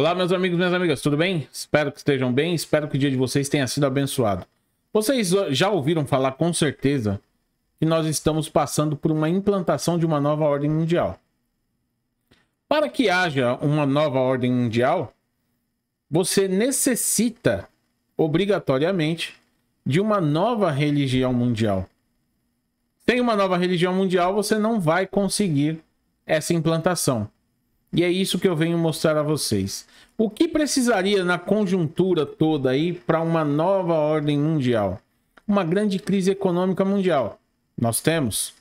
Olá, meus amigos, minhas amigas, tudo bem? Espero que estejam bem, espero que o dia de vocês tenha sido abençoado. Vocês já ouviram falar com certeza que nós estamos passando por uma implantação de uma nova ordem mundial. Para que haja uma nova ordem mundial, você necessita obrigatoriamente de uma nova religião mundial. Sem uma nova religião mundial, você não vai conseguir essa implantação. E é isso que eu venho mostrar a vocês. O que precisaria na conjuntura toda aí para uma nova ordem mundial? Uma grande crise econômica mundial. Nós temos.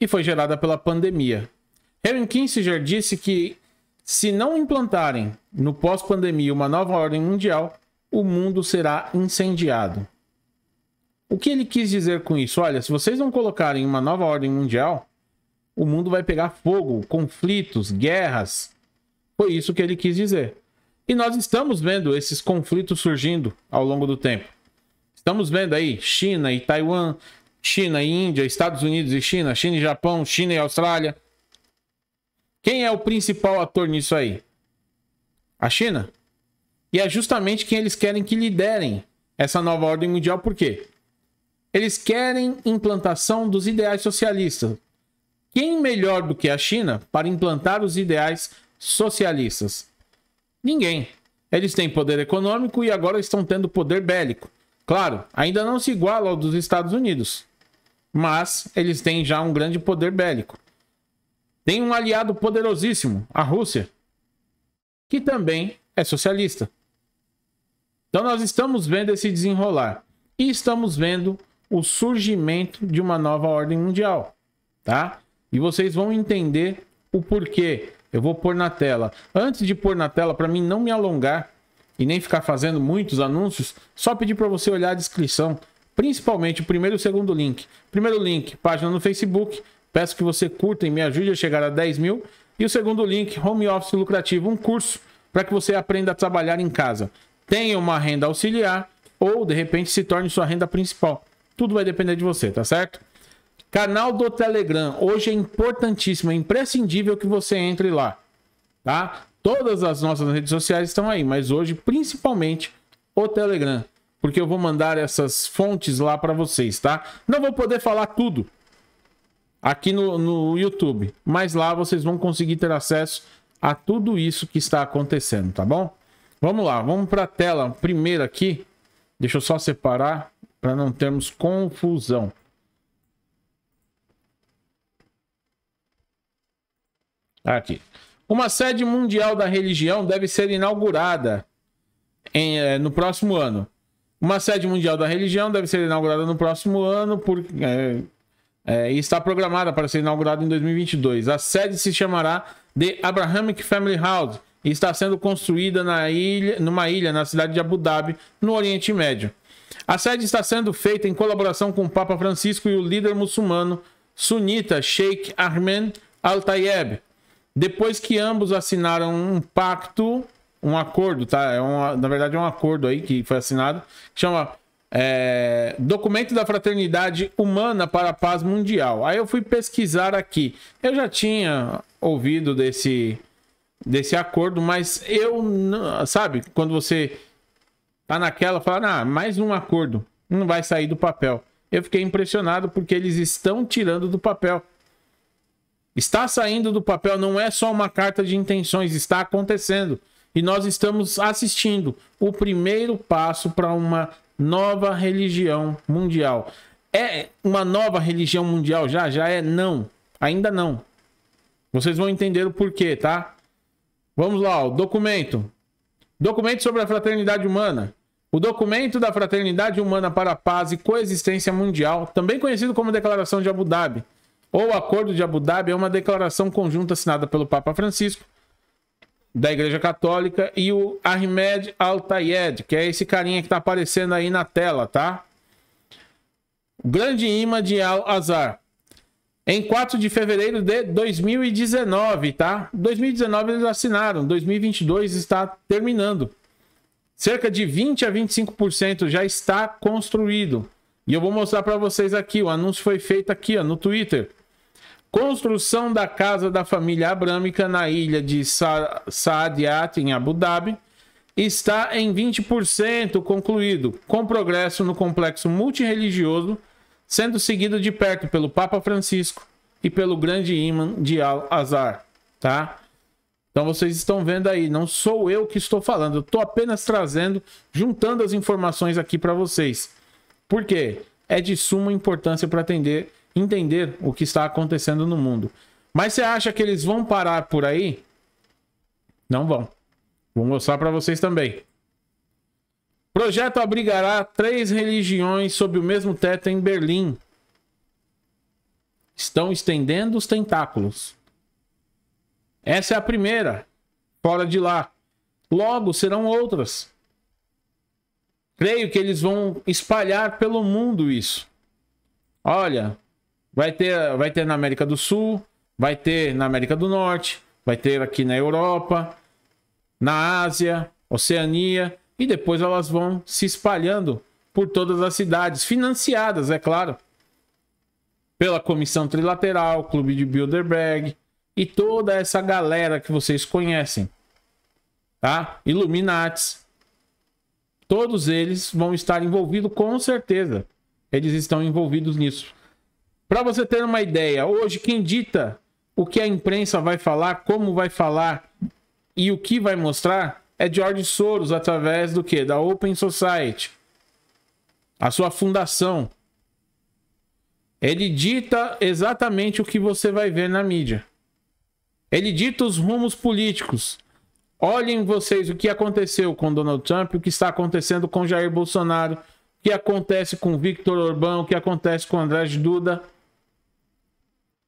E foi gerada pela pandemia. Henry Kissinger disse que se não implantarem no pós-pandemia uma nova ordem mundial, o mundo será incendiado. O que ele quis dizer com isso? Olha, se vocês não colocarem uma nova ordem mundial, o mundo vai pegar fogo, conflitos, guerras. Foi isso que ele quis dizer. E nós estamos vendo esses conflitos surgindo ao longo do tempo. Estamos vendo aí China e Taiwan, China e Índia, Estados Unidos e China, China e Japão, China e Austrália. Quem é o principal ator nisso aí? A China. E é justamente quem eles querem que liderem essa nova ordem mundial, por quê? Eles querem implantação dos ideais socialistas, quem melhor do que a China para implantar os ideais socialistas? Ninguém. Eles têm poder econômico e agora estão tendo poder bélico. Claro, ainda não se iguala ao dos Estados Unidos, mas eles têm já um grande poder bélico. Tem um aliado poderosíssimo, a Rússia, que também é socialista. Então nós estamos vendo esse desenrolar e estamos vendo o surgimento de uma nova ordem mundial, tá? e vocês vão entender o porquê. Eu vou pôr na tela. Antes de pôr na tela, para mim não me alongar e nem ficar fazendo muitos anúncios, só pedir para você olhar a descrição, principalmente o primeiro e o segundo link. Primeiro link, página no Facebook. Peço que você curta e me ajude a chegar a 10 mil. E o segundo link, Home Office Lucrativo, um curso para que você aprenda a trabalhar em casa. Tenha uma renda auxiliar ou, de repente, se torne sua renda principal. Tudo vai depender de você, tá certo? Canal do Telegram. Hoje é importantíssimo, é imprescindível que você entre lá, tá? Todas as nossas redes sociais estão aí, mas hoje principalmente o Telegram, porque eu vou mandar essas fontes lá para vocês, tá? Não vou poder falar tudo aqui no, no YouTube, mas lá vocês vão conseguir ter acesso a tudo isso que está acontecendo, tá bom? Vamos lá, vamos para a tela primeiro aqui. Deixa eu só separar para não termos confusão. Aqui. Uma sede mundial da religião deve ser inaugurada em, eh, no próximo ano. Uma sede mundial da religião deve ser inaugurada no próximo ano por, eh, eh, e está programada para ser inaugurada em 2022. A sede se chamará The Abrahamic Family House e está sendo construída na ilha, numa ilha na cidade de Abu Dhabi, no Oriente Médio. A sede está sendo feita em colaboração com o Papa Francisco e o líder muçulmano sunita Sheikh Ahmed Al-Tayeb, depois que ambos assinaram um pacto, um acordo, tá? É uma, na verdade, é um acordo aí que foi assinado, que chama é, Documento da Fraternidade Humana para a Paz Mundial. Aí eu fui pesquisar aqui. Eu já tinha ouvido desse, desse acordo, mas eu, sabe, quando você tá naquela, fala, ah, mais um acordo, não vai sair do papel. Eu fiquei impressionado porque eles estão tirando do papel. Está saindo do papel, não é só uma carta de intenções, está acontecendo. E nós estamos assistindo o primeiro passo para uma nova religião mundial. É uma nova religião mundial já? Já é? Não. Ainda não. Vocês vão entender o porquê, tá? Vamos lá, o documento. Documento sobre a fraternidade humana. O documento da Fraternidade Humana para a Paz e Coexistência Mundial, também conhecido como Declaração de Abu Dhabi, o Acordo de Abu Dhabi é uma declaração conjunta assinada pelo Papa Francisco, da Igreja Católica, e o Ahmed Al-Tayed, que é esse carinha que está aparecendo aí na tela, tá? O grande imã de Al-Azhar. Em 4 de fevereiro de 2019, tá? 2019 eles assinaram, 2022 está terminando. Cerca de 20 a 25% já está construído. E eu vou mostrar para vocês aqui, o anúncio foi feito aqui ó, no Twitter. Construção da casa da família abrâmica na ilha de Sa Saadiat, em Abu Dhabi, está em 20% concluído, com progresso no complexo multirreligioso, sendo seguido de perto pelo Papa Francisco e pelo grande imã de Al-Azhar, tá? Então vocês estão vendo aí, não sou eu que estou falando, estou apenas trazendo, juntando as informações aqui para vocês. Por quê? É de suma importância para atender entender o que está acontecendo no mundo. Mas você acha que eles vão parar por aí? Não vão. Vou mostrar para vocês também. Projeto abrigará três religiões sob o mesmo teto em Berlim. Estão estendendo os tentáculos. Essa é a primeira. Fora de lá. Logo serão outras. Creio que eles vão espalhar pelo mundo isso. Olha, Vai ter, vai ter na América do Sul, vai ter na América do Norte, vai ter aqui na Europa, na Ásia, Oceania, e depois elas vão se espalhando por todas as cidades, financiadas, é claro, pela Comissão Trilateral, Clube de Bilderberg e toda essa galera que vocês conhecem, tá? Illuminates. Todos eles vão estar envolvidos com certeza. Eles estão envolvidos nisso. Para você ter uma ideia, hoje quem dita o que a imprensa vai falar, como vai falar e o que vai mostrar é George Soros através do que? Da Open Society, a sua fundação. Ele dita exatamente o que você vai ver na mídia. Ele dita os rumos políticos. Olhem vocês o que aconteceu com Donald Trump, o que está acontecendo com Jair Bolsonaro, o que acontece com Victor Orbán, o que acontece com Andrés Duda.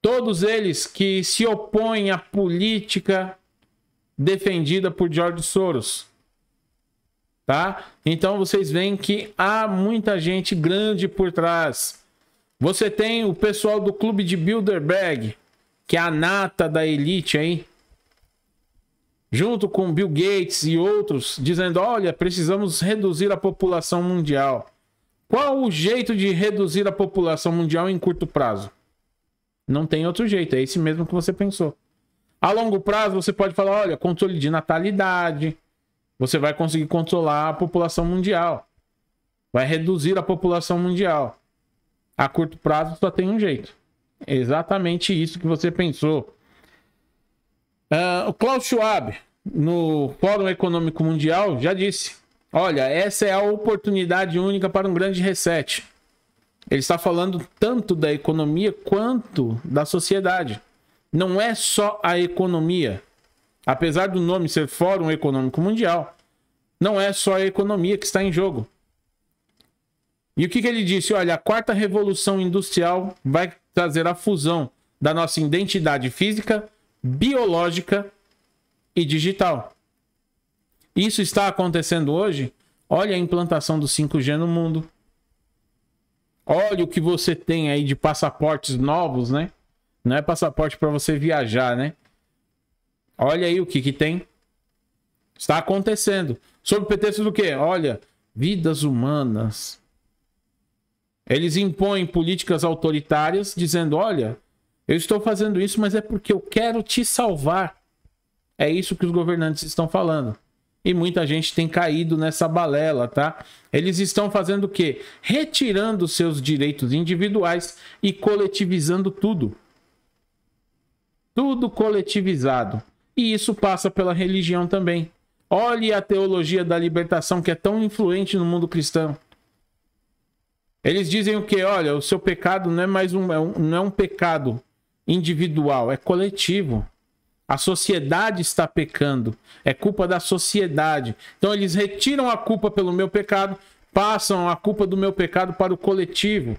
Todos eles que se opõem à política defendida por George Soros. Tá? Então vocês veem que há muita gente grande por trás. Você tem o pessoal do clube de Bilderberg, que é a nata da elite aí, junto com Bill Gates e outros, dizendo: olha, precisamos reduzir a população mundial. Qual o jeito de reduzir a população mundial em curto prazo? Não tem outro jeito, é esse mesmo que você pensou. A longo prazo, você pode falar: olha, controle de natalidade. Você vai conseguir controlar a população mundial. Vai reduzir a população mundial. A curto prazo, só tem um jeito. exatamente isso que você pensou. Uh, o Klaus Schwab, no Fórum Econômico Mundial, já disse: olha, essa é a oportunidade única para um grande reset. Ele está falando tanto da economia quanto da sociedade. Não é só a economia. Apesar do nome ser Fórum Econômico Mundial, não é só a economia que está em jogo. E o que, que ele disse? Olha, a quarta revolução industrial vai trazer a fusão da nossa identidade física, biológica e digital. Isso está acontecendo hoje? Olha a implantação do 5G no mundo. Olha o que você tem aí de passaportes novos, né? Não é passaporte para você viajar, né? Olha aí o que, que tem. Está acontecendo. Sobre o pretexto do quê? Olha, vidas humanas. Eles impõem políticas autoritárias dizendo: olha, eu estou fazendo isso, mas é porque eu quero te salvar. É isso que os governantes estão falando e muita gente tem caído nessa balela, tá? Eles estão fazendo o quê? Retirando seus direitos individuais e coletivizando tudo. Tudo coletivizado. E isso passa pela religião também. Olhe a teologia da libertação que é tão influente no mundo cristão. Eles dizem o quê? Olha, o seu pecado não é mais um, é não é um pecado individual, é coletivo. A sociedade está pecando. É culpa da sociedade. Então eles retiram a culpa pelo meu pecado, passam a culpa do meu pecado para o coletivo.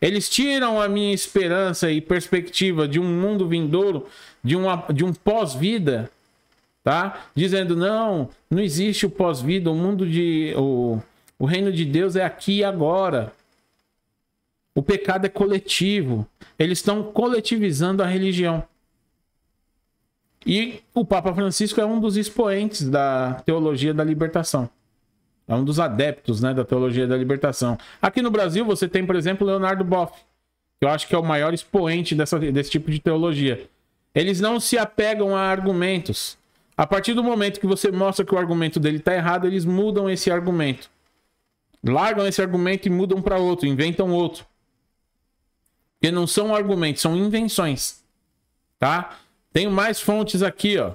Eles tiram a minha esperança e perspectiva de um mundo vindouro, de, uma, de um pós-vida, tá? Dizendo não, não existe o pós-vida, o mundo de o, o reino de Deus é aqui e agora. O pecado é coletivo. Eles estão coletivizando a religião. E o Papa Francisco é um dos expoentes da teologia da libertação. É um dos adeptos né, da teologia da libertação. Aqui no Brasil, você tem, por exemplo, Leonardo Boff, que eu acho que é o maior expoente dessa, desse tipo de teologia. Eles não se apegam a argumentos. A partir do momento que você mostra que o argumento dele está errado, eles mudam esse argumento. Largam esse argumento e mudam para outro, inventam outro. Porque não são argumentos, são invenções. Tá? Tenho mais fontes aqui, ó.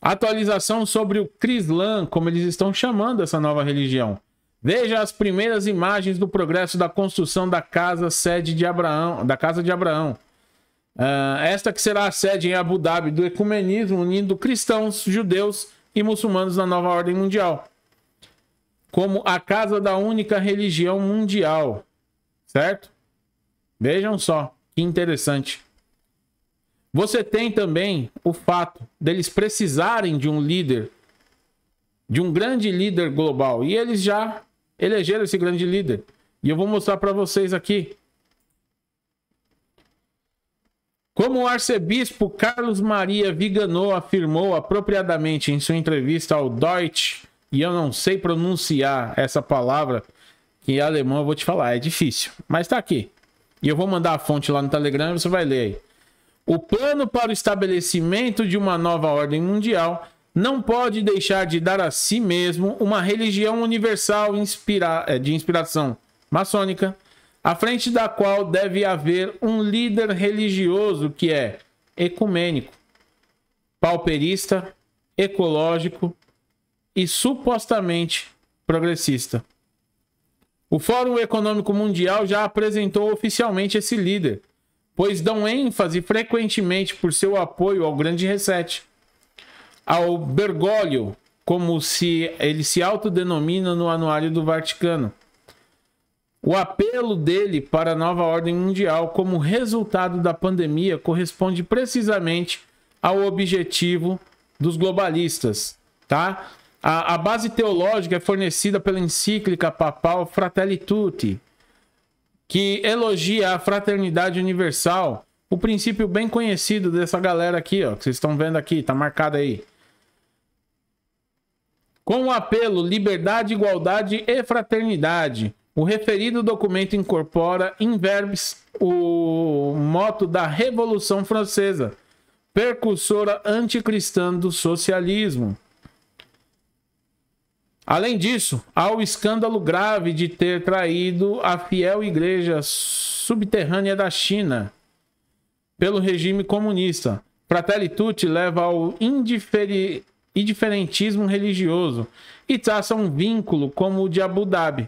Atualização sobre o Crislã, como eles estão chamando essa nova religião. Veja as primeiras imagens do progresso da construção da casa sede de Abraão, da casa de Abraão. Uh, esta que será a sede em Abu Dhabi do ecumenismo, unindo cristãos, judeus e muçulmanos na nova ordem mundial. Como a casa da única religião mundial. Certo? Vejam só, que interessante. Você tem também o fato deles precisarem de um líder, de um grande líder global. E eles já elegeram esse grande líder. E eu vou mostrar para vocês aqui. Como o arcebispo Carlos Maria Viganó afirmou apropriadamente em sua entrevista ao Deutsche, e eu não sei pronunciar essa palavra, que em alemão eu vou te falar, é difícil, mas tá aqui. E eu vou mandar a fonte lá no Telegram e você vai ler aí. O plano para o estabelecimento de uma nova ordem mundial não pode deixar de dar a si mesmo uma religião universal inspira eh, de inspiração maçônica, à frente da qual deve haver um líder religioso que é ecumênico, pauperista, ecológico e supostamente progressista. O Fórum Econômico Mundial já apresentou oficialmente esse líder, pois dão ênfase frequentemente por seu apoio ao Grande Reset, ao Bergoglio, como se ele se autodenomina no Anuário do Vaticano. O apelo dele para a nova ordem mundial como resultado da pandemia corresponde precisamente ao objetivo dos globalistas, tá? A, a base teológica é fornecida pela encíclica papal Fratelli Tutti, que elogia a fraternidade universal, o princípio bem conhecido dessa galera aqui, ó, que vocês estão vendo aqui, tá marcado aí. Com o apelo liberdade, igualdade e fraternidade, o referido documento incorpora em verbes o moto da Revolução Francesa, precursora anticristã do socialismo Além disso, há o escândalo grave de ter traído a fiel igreja subterrânea da China pelo regime comunista. Fratelli Tutti leva ao indiferentismo religioso e traça um vínculo como o de Abu Dhabi,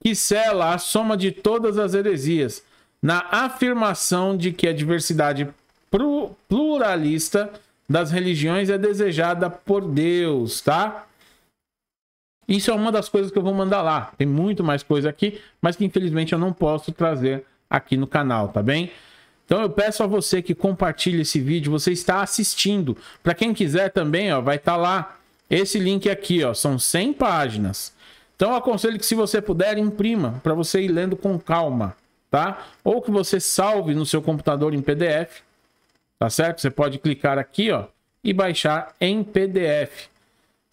que sela a soma de todas as heresias na afirmação de que a diversidade pluralista das religiões é desejada por Deus, tá? Isso é uma das coisas que eu vou mandar lá. Tem muito mais coisa aqui, mas que infelizmente eu não posso trazer aqui no canal, tá bem? Então eu peço a você que compartilhe esse vídeo, você está assistindo. Para quem quiser também, ó, vai estar tá lá esse link aqui, ó, são 100 páginas. Então eu aconselho que se você puder, imprima para você ir lendo com calma, tá? Ou que você salve no seu computador em PDF, tá certo? Você pode clicar aqui, ó, e baixar em PDF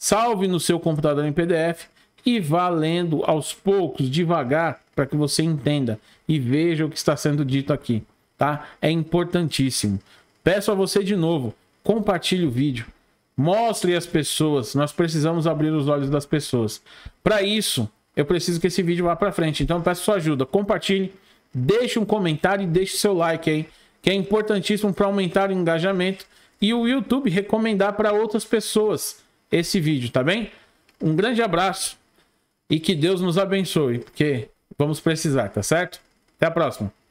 salve no seu computador em PDF e vá lendo aos poucos, devagar, para que você entenda e veja o que está sendo dito aqui, tá? É importantíssimo. Peço a você de novo, compartilhe o vídeo, mostre às pessoas, nós precisamos abrir os olhos das pessoas. Para isso, eu preciso que esse vídeo vá para frente, então peço sua ajuda, compartilhe, deixe um comentário e deixe seu like aí, que é importantíssimo para aumentar o engajamento e o YouTube recomendar para outras pessoas esse vídeo, tá bem? Um grande abraço e que Deus nos abençoe, porque vamos precisar, tá certo? Até a próxima.